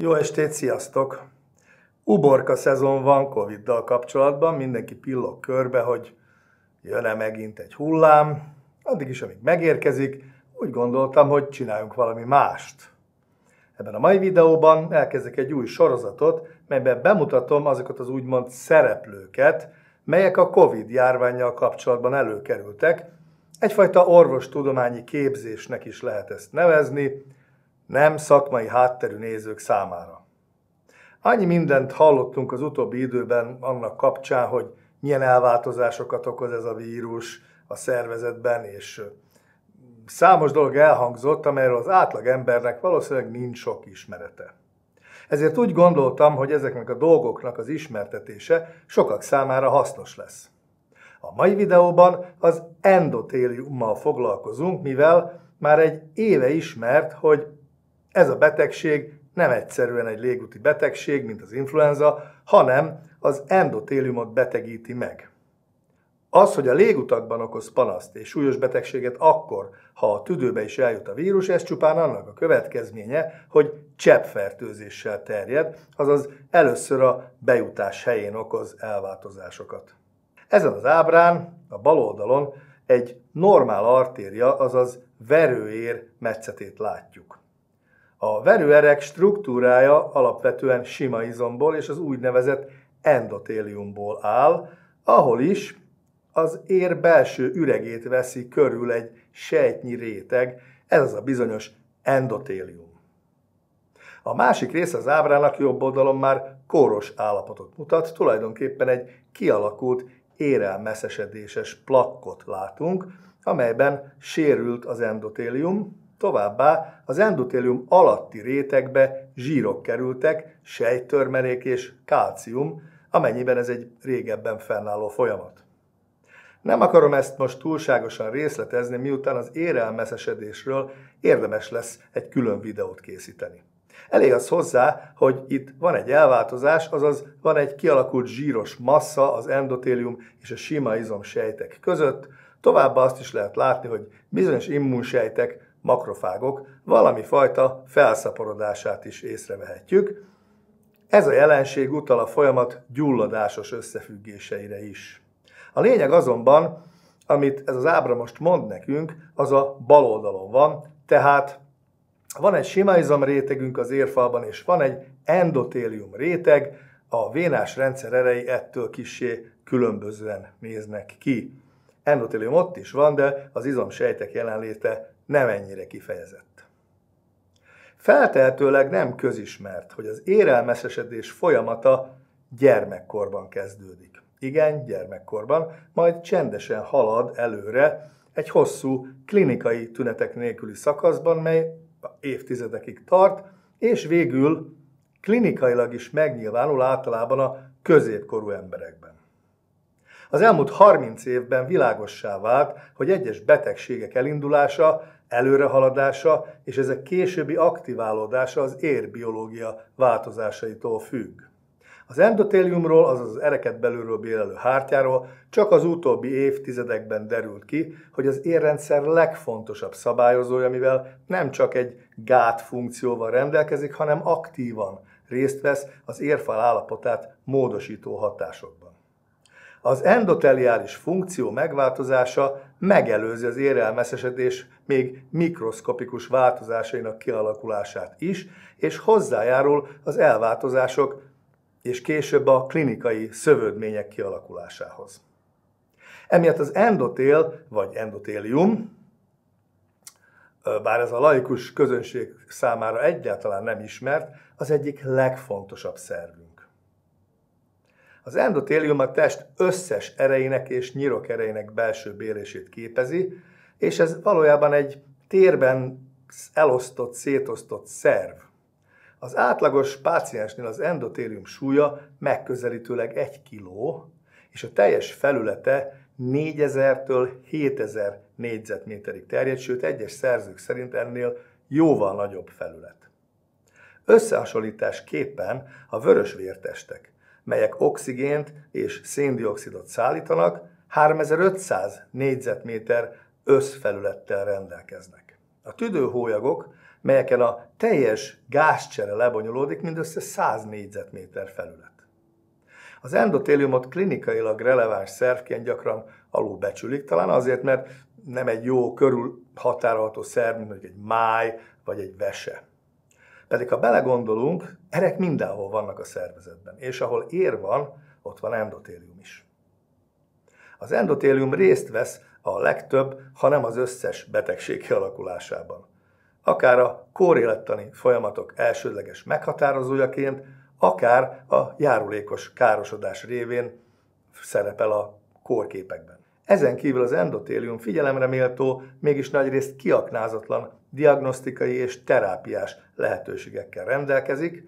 Jó estét, sziasztok! Uborka szezon van Covid-dal kapcsolatban, mindenki pillog körbe, hogy jön-e megint egy hullám. Addig is, amíg megérkezik, úgy gondoltam, hogy csináljunk valami mást. Ebben a mai videóban elkezdek egy új sorozatot, melyben bemutatom azokat az úgymond szereplőket, melyek a Covid járványjal kapcsolatban előkerültek. Egyfajta orvostudományi képzésnek is lehet ezt nevezni, nem szakmai hátterű nézők számára. Annyi mindent hallottunk az utóbbi időben annak kapcsán, hogy milyen elváltozásokat okoz ez a vírus a szervezetben, és számos dolog elhangzott, amelyről az átlag embernek valószínűleg nincs sok ismerete. Ezért úgy gondoltam, hogy ezeknek a dolgoknak az ismertetése sokak számára hasznos lesz. A mai videóban az endotéliummal foglalkozunk, mivel már egy éve ismert, hogy ez a betegség nem egyszerűen egy légúti betegség, mint az influenza, hanem az endotéliumot betegíti meg. Az, hogy a légutakban okoz panaszt és súlyos betegséget akkor, ha a tüdőbe is eljut a vírus, ez csupán annak a következménye, hogy cseppfertőzéssel terjed, azaz először a bejutás helyén okoz elváltozásokat. Ezen az ábrán, a bal oldalon egy normál artéria, azaz verőér metszetét látjuk. A verőerek struktúrája alapvetően sima izomból és az úgynevezett endotéliumból áll, ahol is az ér belső üregét veszi körül egy sejtnyi réteg, ez az a bizonyos endotélium. A másik része az ábrának jobb oldalon már kóros állapotot mutat, tulajdonképpen egy kialakult érelmeszesedéses plakkot látunk, amelyben sérült az endotélium, Továbbá az endotélium alatti rétegbe zsírok kerültek, sejttörmelék és kálcium, amennyiben ez egy régebben fennálló folyamat. Nem akarom ezt most túlságosan részletezni, miután az érelmeszesedésről érdemes lesz egy külön videót készíteni. Elég az hozzá, hogy itt van egy elváltozás, azaz van egy kialakult zsíros massza az endotélium és a sima izom sejtek között, továbbá azt is lehet látni, hogy bizonyos immunsejtek makrofágok valami fajta felszaporodását is észrevehetjük. Ez a jelenség utal a folyamat gyulladásos összefüggéseire is. A lényeg azonban, amit ez az ábra most mond nekünk, az a bal oldalon van, tehát van egy sima izom rétegünk az érfalban, és van egy endotélium réteg, a vénás rendszer erei ettől kisé különbözően néznek ki. Endotélium ott is van, de az izomsejtek jelenléte nem ennyire kifejezett. Feltehetőleg nem közismert, hogy az érelmeszesedés folyamata gyermekkorban kezdődik. Igen, gyermekkorban, majd csendesen halad előre egy hosszú klinikai tünetek nélküli szakaszban, mely évtizedekig tart, és végül klinikailag is megnyilvánul általában a középkorú emberekben. Az elmúlt 30 évben világossá vált, hogy egyes betegségek elindulása előrehaladása és ezek későbbi aktiválódása az érbiológia változásaitól függ. Az endotéliumról, azaz az ereket belülről bélelő hártyáról csak az utóbbi évtizedekben derült ki, hogy az érrendszer legfontosabb szabályozója, mivel nem csak egy gát funkcióval rendelkezik, hanem aktívan részt vesz az érfal állapotát módosító hatásokban. Az endoteliális funkció megváltozása megelőzi az érelmeszesedés még mikroszkopikus változásainak kialakulását is, és hozzájárul az elváltozások és később a klinikai szövődmények kialakulásához. Emiatt az endotél vagy endotélium, bár ez a laikus közönség számára egyáltalán nem ismert, az egyik legfontosabb szervünk. Az endotélium a test összes erejének és nyirok erejének belső bélését képezi, és ez valójában egy térben elosztott, szétosztott szerv. Az átlagos páciensnél az endotélium súlya megközelítőleg 1 kg, és a teljes felülete 4000-től 7000 négyzetméterig terjed, sőt egyes szerzők szerint ennél jóval nagyobb felület. Összehasonlításképpen a vörös vértestek melyek oxigént és széndiokszidot szállítanak, 3500 négyzetméter összfelülettel rendelkeznek. A tüdőhólyagok, melyeken a teljes gázcsere lebonyolódik, mindössze 100 négyzetméter felület. Az endotéliumot klinikailag releváns szervként gyakran alulbecsülik, talán azért, mert nem egy jó körülhatárolható szerv, mint egy máj vagy egy vese. Pedig ha belegondolunk, erek mindenhol vannak a szervezetben, és ahol ér van, ott van endotélium is. Az endotélium részt vesz a legtöbb, ha nem az összes betegség kialakulásában. Akár a kórélettani folyamatok elsődleges meghatározójaként, akár a járulékos károsodás révén szerepel a kórképekben. Ezen kívül az endotélium figyelemre méltó, mégis nagyrészt kiaknázatlan diagnosztikai és terápiás lehetőségekkel rendelkezik.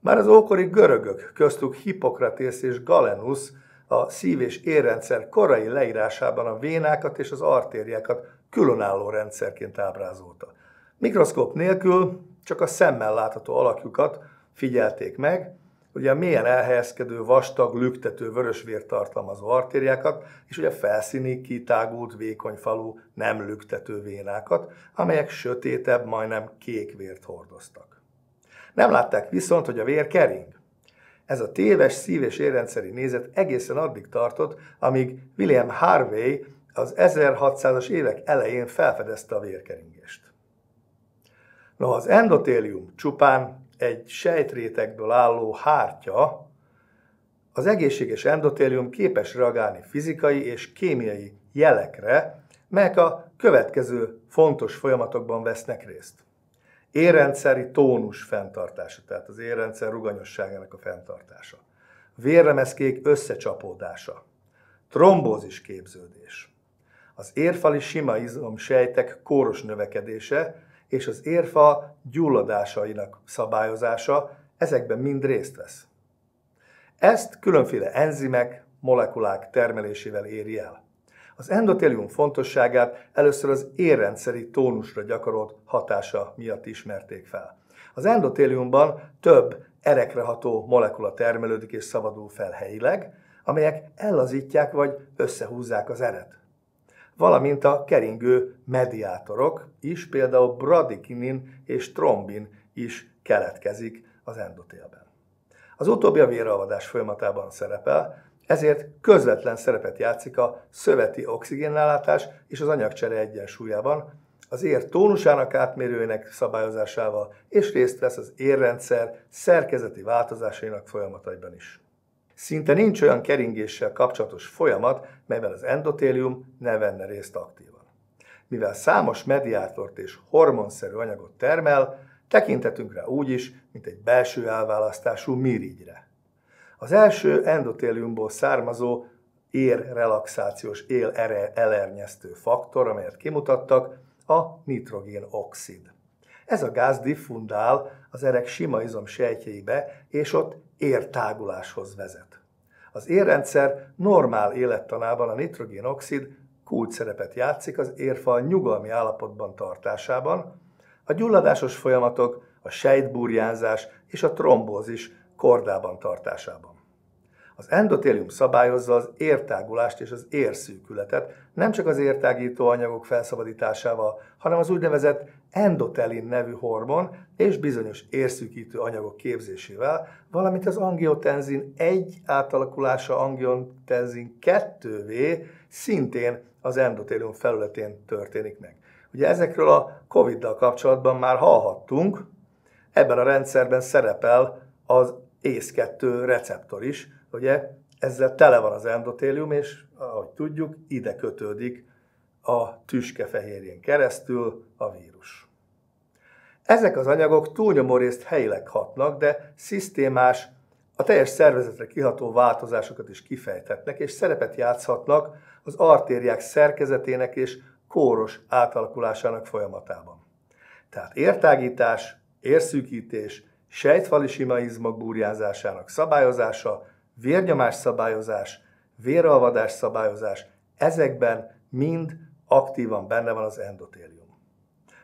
Már az ókori görögök, köztük Hippokratész és Galenus a szív- és érrendszer korai leírásában a vénákat és az artériákat különálló rendszerként ábrázolta. Mikroszkóp nélkül csak a szemmel látható alakjukat figyelték meg, ugye a mélyen elhelyezkedő, vastag, lüktető, vörösvér tartalmazó artériákat, és ugye felszíni, kitágult, vékony falú, nem lüktető vénákat, amelyek sötétebb, majdnem kék vért hordoztak. Nem látták viszont, hogy a vér kering. Ez a téves szív- és érrendszeri nézet egészen addig tartott, amíg William Harvey az 1600-as évek elején felfedezte a vérkeringést. Noha az endotélium csupán egy sejtrétegből álló hártya, az egészséges endotélium képes reagálni fizikai és kémiai jelekre, melyek a következő fontos folyamatokban vesznek részt. Érrendszeri tónus fenntartása, tehát az érrendszer ruganyosságának a fenntartása. Vérlemezkék összecsapódása. Trombózis képződés. Az érfali sima izom sejtek kóros növekedése, és az érfa gyulladásainak szabályozása ezekben mind részt vesz. Ezt különféle enzimek, molekulák termelésével éri el. Az endotelium fontosságát először az érrendszeri tónusra gyakorolt hatása miatt ismerték fel. Az endotéliumban több erekreható molekula termelődik és szabadul fel helyileg, amelyek ellazítják vagy összehúzzák az eret valamint a keringő mediátorok is, például bradikinin és trombin is keletkezik az endotélben. Az utóbbi a véralvadás folyamatában szerepel, ezért közvetlen szerepet játszik a szöveti oxigénellátás és az anyagcsere egyensúlyában, az ér tónusának átmérőjének szabályozásával, és részt vesz az érrendszer szerkezeti változásainak folyamataiban is. Szinte nincs olyan keringéssel kapcsolatos folyamat, melyben az endotélium ne venne részt aktívan. Mivel számos mediátort és hormonszerű anyagot termel, tekintetünk rá úgy is, mint egy belső elválasztású mirigyre. Az első endotéliumból származó érrelaxációs, él elernyeztő faktor, amelyet kimutattak, a nitrogén oxid. Ez a gáz diffundál az erek sima izom sejtjeibe, és ott értáguláshoz vezet. Az érrendszer normál élettanában a nitrogénoxid kult szerepet játszik az érfal nyugalmi állapotban tartásában, a gyulladásos folyamatok, a sejtburjánzás és a trombózis kordában tartásában. Az endotélium szabályozza az értágulást és az érszűkületet, nem csak az értágító anyagok felszabadításával, hanem az úgynevezett endotelin nevű hormon és bizonyos érszűkítő anyagok képzésével, valamint az angiotenzin 1 átalakulása angiotenzin 2V szintén az endotélium felületén történik meg. Ugye ezekről a COVID-dal kapcsolatban már hallhattunk, ebben a rendszerben szerepel az ész 2 receptor is, ugye ezzel tele van az endotélium, és ahogy tudjuk, ide kötődik a tüskefehérjén keresztül a vírus. Ezek az anyagok túlnyomó részt helyileg hatnak, de szisztémás, a teljes szervezetre kiható változásokat is kifejthetnek, és szerepet játszhatnak az artériák szerkezetének és kóros átalakulásának folyamatában. Tehát értágítás, érszűkítés, sejtfali sima izmok búrjázásának szabályozása, vérnyomás szabályozás, véralvadás szabályozás, ezekben mind aktívan benne van az endotélium.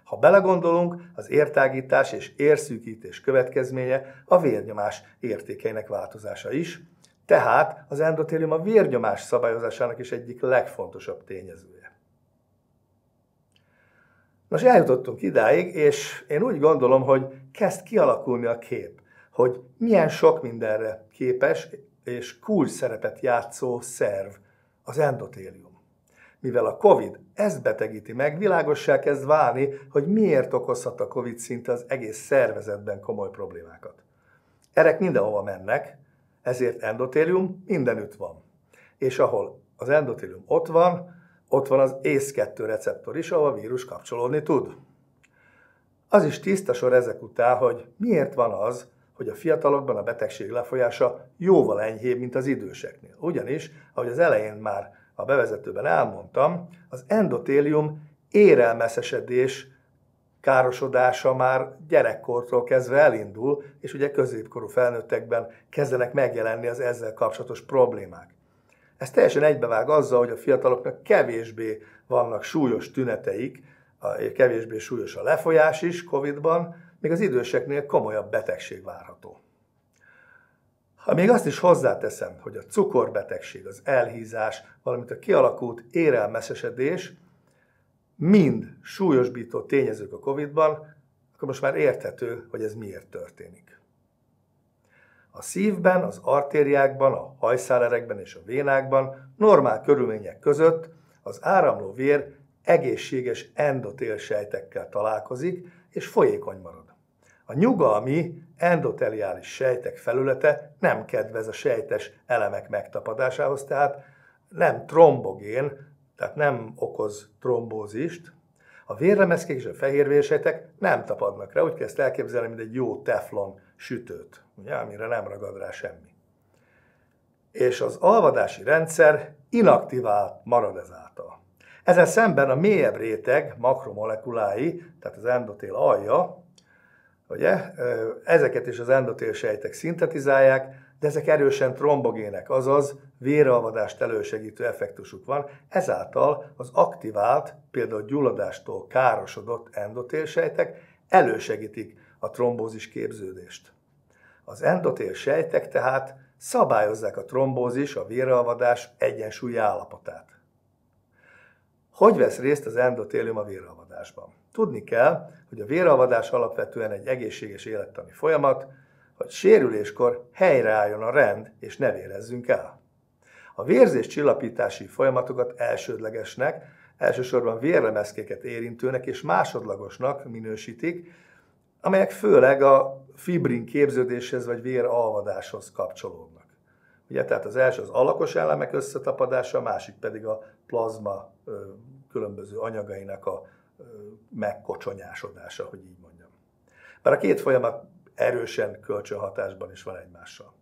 Ha belegondolunk, az értágítás és érszűkítés következménye a vérnyomás értékeinek változása is, tehát az endotélium a vérnyomás szabályozásának is egyik legfontosabb tényezője. Nos, eljutottunk idáig, és én úgy gondolom, hogy kezd kialakulni a kép, hogy milyen sok mindenre képes és kulcs szerepet játszó szerv az endotélium. Mivel a COVID ezt betegíti meg, világossá kezd válni, hogy miért okozhat a COVID szinte az egész szervezetben komoly problémákat. Erek mindenhova mennek, ezért endotélium mindenütt van. És ahol az endotélium ott van, ott van az ACE2 receptor is, ahol a vírus kapcsolódni tud. Az is tiszta sor ezek után, hogy miért van az, hogy a fiatalokban a betegség lefolyása jóval enyhébb, mint az időseknél. Ugyanis, ahogy az elején már a bevezetőben elmondtam, az endotélium érelmeszesedés károsodása már gyerekkortól kezdve elindul, és ugye középkorú felnőttekben kezdenek megjelenni az ezzel kapcsolatos problémák. Ez teljesen egybevág azzal, hogy a fiataloknak kevésbé vannak súlyos tüneteik, kevésbé súlyos a lefolyás is COVID-ban, még az időseknél komolyabb betegség várható. Ha még azt is hozzáteszem, hogy a cukorbetegség, az elhízás, valamint a kialakult érelmesesedés mind súlyosbító tényezők a COVID-ban, akkor most már érthető, hogy ez miért történik. A szívben, az artériákban, a hajszálerekben és a vénákban normál körülmények között az áramló vér egészséges sejtekkel találkozik, és folyékony marad. A nyugalmi endoteliális sejtek felülete nem kedvez a sejtes elemek megtapadásához, tehát nem trombogén, tehát nem okoz trombózist. A vérlemezkék és a fehérvérsejtek nem tapadnak rá, úgy kell ezt elképzelni, mint egy jó teflon sütőt ugye, amire nem ragad rá semmi. És az alvadási rendszer inaktivált marad ezáltal. Ezen szemben a mélyebb réteg makromolekulái, tehát az endotél alja, ugye, ezeket is az endotél sejtek szintetizálják, de ezek erősen trombogének, azaz véralvadást elősegítő effektusuk van, ezáltal az aktivált, például gyulladástól károsodott endotélsejtek elősegítik a trombózis képződést. Az endotél sejtek tehát szabályozzák a trombózis, a véralvadás egyensúlyi állapotát. Hogy vesz részt az endotélium a véralvadásban? Tudni kell, hogy a véralvadás alapvetően egy egészséges élettani folyamat, hogy sérüléskor helyreálljon a rend és ne vérezzünk el. A vérzés csillapítási folyamatokat elsődlegesnek, elsősorban vérlemezkéket érintőnek és másodlagosnak minősítik, amelyek főleg a fibrin képződéshez vagy véralvadáshoz kapcsolódnak. Ugye, tehát az első az alakos elemek összetapadása, a másik pedig a plazma különböző anyagainak a megkocsonyásodása, hogy így mondjam. Bár a két folyamat erősen kölcsönhatásban is van egymással.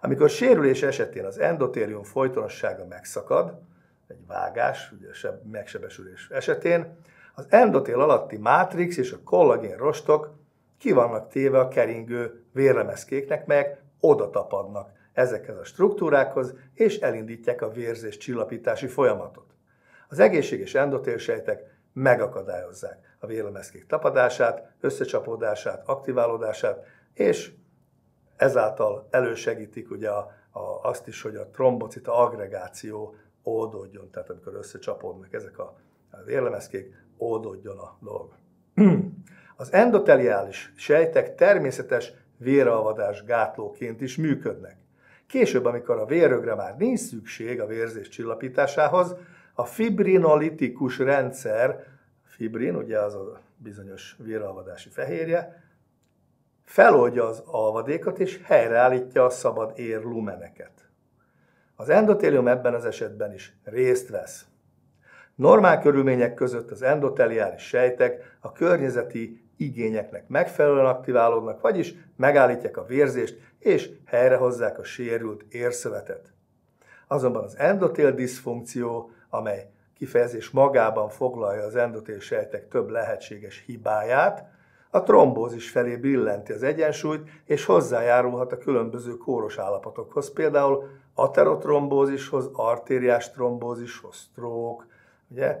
Amikor sérülés esetén az endotérium folytonossága megszakad, egy vágás, ugye seb, megsebesülés esetén, az endotél alatti mátrix és a kollagén rostok ki vannak téve a keringő vérlemezkéknek, meg oda tapadnak ezekhez a struktúrákhoz, és elindítják a vérzés csillapítási folyamatot. Az egészséges endotérsejtek megakadályozzák a vérlemezkék tapadását, összecsapódását, aktiválódását, és ezáltal elősegítik ugye a, a, azt is, hogy a trombocita agregáció oldódjon, tehát amikor összecsapódnak ezek a, a vérlemezkék, oldódjon a dolog. Az endoteliális sejtek természetes véralvadás gátlóként is működnek. Később, amikor a vérögre már nincs szükség a vérzés csillapításához, a fibrinolitikus rendszer, fibrin, ugye az a bizonyos véralvadási fehérje, feloldja az alvadékat és helyreállítja a szabad ér lumeneket. Az endotelium ebben az esetben is részt vesz. Normál körülmények között az endoteliális sejtek a környezeti igényeknek megfelelően aktiválódnak, vagyis megállítják a vérzést és helyrehozzák a sérült érszövetet. Azonban az endotél diszfunkció, amely kifejezés magában foglalja az endotél sejtek több lehetséges hibáját, a trombózis felé billenti az egyensúlyt, és hozzájárulhat a különböző kóros állapotokhoz, például aterotrombózishoz, artériás trombózishoz, stroke, ugye?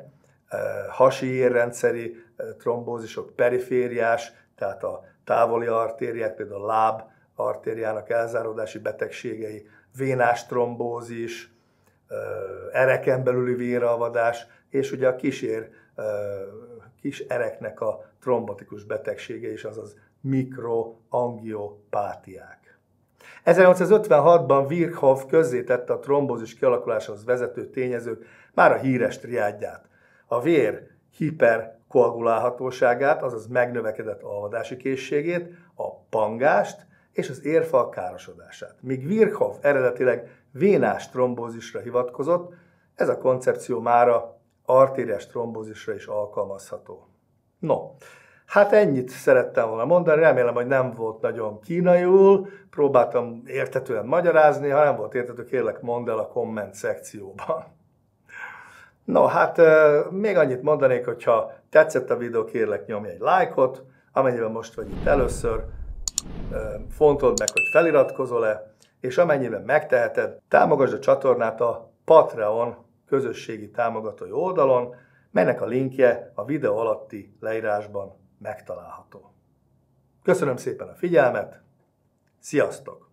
Hasi érrendszeri trombózisok, perifériás, tehát a távoli artériák, például a láb artériának elzáródási betegségei, vénás trombózis, ereken belüli véralvadás, és ugye a kísér kis ereknek a trombotikus betegsége is, azaz mikroangiopátiák. 1856-ban Virchow közzétette a trombózis kialakuláshoz vezető tényezők már a híres triádját. A vér hiperkoagulálhatóságát, azaz megnövekedett alvadási készségét, a pangást és az érfal károsodását. Míg Virchow eredetileg vénás trombózisra hivatkozott, ez a koncepció mára artériás trombózisra is alkalmazható. No, Hát ennyit szerettem volna mondani, remélem, hogy nem volt nagyon kínaiul, próbáltam értetően magyarázni, ha nem volt értető, kérlek mondd el a komment szekcióban. No, hát még annyit mondanék, hogyha tetszett a videó, kérlek nyomj egy lájkot, amennyiben most vagy itt először, fontold meg, hogy feliratkozol-e, és amennyiben megteheted, támogasd a csatornát a Patreon közösségi támogatói oldalon, melynek a linkje a videó alatti leírásban megtalálható. Köszönöm szépen a figyelmet, sziasztok!